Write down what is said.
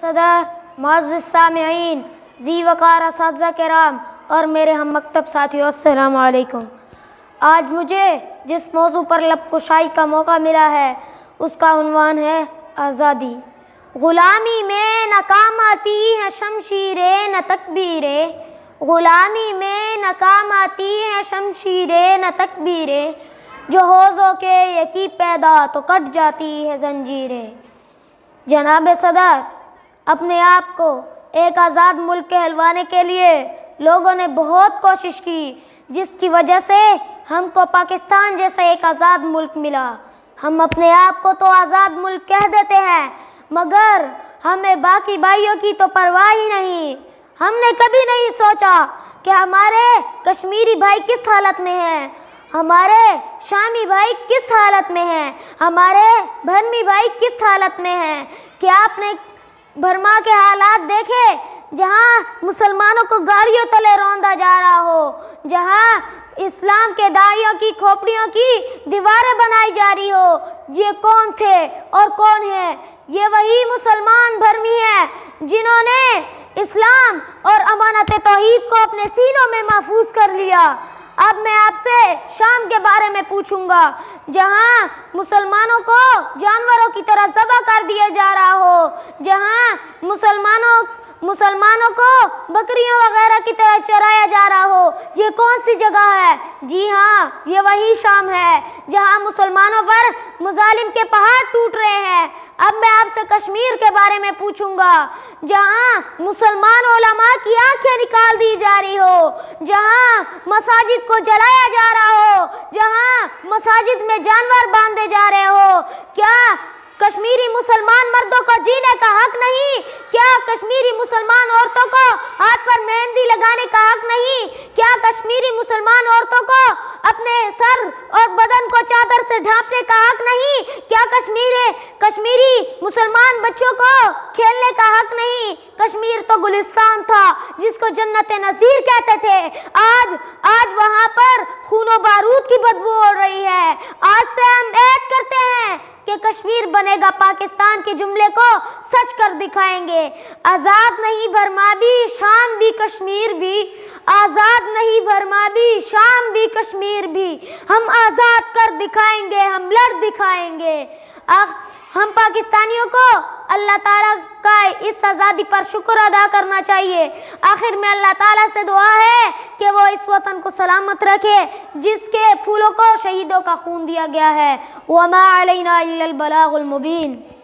सदर सामीन जी वक़ार इस कराम और मेरे हम मकतब साथियों अलैक्म आज मुझे जिस मौजू पर लब कुशाई का मौका मिला है उसका उनवान है आज़ादी ग़ुलामी में न काम आती है शमशीरें न तकबीरें ग़ुलामी में न काम आती है शमशीरें न तकबीरें जो होजों के यकी पैदा तो कट जाती है जंजीरें जनाब सदर अपने आप को एक आज़ाद मुल्क कहलवाने के लिए लोगों ने बहुत कोशिश की जिसकी वजह से हमको पाकिस्तान जैसा एक आज़ाद मुल्क मिला हम अपने आप को तो आज़ाद मुल्क कह देते हैं मगर हमें बाकी भाइयों की तो परवाह ही नहीं हमने कभी नहीं सोचा कि हमारे कश्मीरी भाई किस हालत में हैं हमारे शामी भाई किस हालत में हैं हमारे भरमी भाई किस हालत में हैं क्या आपने भरमा के हालात देखे जहाँ मुसलमानों को गाड़ियों तले रौंदा जा रहा हो जहाँ इस्लाम के दाइयों की खोपड़ियों की दीवारें बनाई जा रही हो ये कौन थे और कौन है ये वही मुसलमान भर्मी है जिन्होंने इस्लाम और अमन जमात तोहीद को अपने सीनों में महफूज कर लिया अब मैं आपसे शाम के बारे में पूछूंगा जहां मुसलमानों को जानवरों की तरह जबा कर दिया जा रहा हो जहां मुसलमानों मुसलमानों को बकरियों वगैरह की तरह चराया जा रहा हो ये कौन सी जगह है जी हाँ ये वही शाम है जहाँ मुसलमानों पर मुजालिम के पहाड़ टूट रहे हैं अब मैं आपसे कश्मीर के बारे में पूछूंगा जहाँ मुसलमान ओलमा की आंखें निकाल दी जा रही हो जहाँ मसाजिद को जलाया जा रहा हो जहाँ मसाजिद में जानवर बांधे जा रहे हो क्या कश्मीरी मुसलमान मर्दों को जीने का हक नहीं क्या कश्मीरी मुसलमान औरतों को हाथ मेहंदी लगाने का हक नहीं क्या कश्मीरी मुसलमान औरतों को अपने सर और बदन को चादर से ढांपने का हक नहीं क्या कश्मीर कश्मीरी मुसलमान बच्चों को खेलने का हक नहीं कश्मीर तो गुलिस्तान था जिसको जन्नत नजीर कहते थे आज आज वहां पर खूनो बारूद की बदबू उड़ रही है आज से हम एक अमीर बनेगा पाकिस्तान के जुमले को सच कर दिखाएंगे आज़ाद नहीं भरमा भी शाम भी कश्मीर भी आज़ाद नहीं भरमा भी शाम भी कश्मीर भी हम आज़ाद कर दिखाएंगे हम लड़ दिखाएंगे हम पाकिस्तानियों को अल्लाह ताला का इस आज़ादी पर शुक्र अदा करना चाहिए आखिर में अल्लाह ताला से दुआ है कि वो इस वतन को सलामत रखे जिसके फूलों को शहीदों का खून दिया गया है वमा अलैना बलागुल मुबीन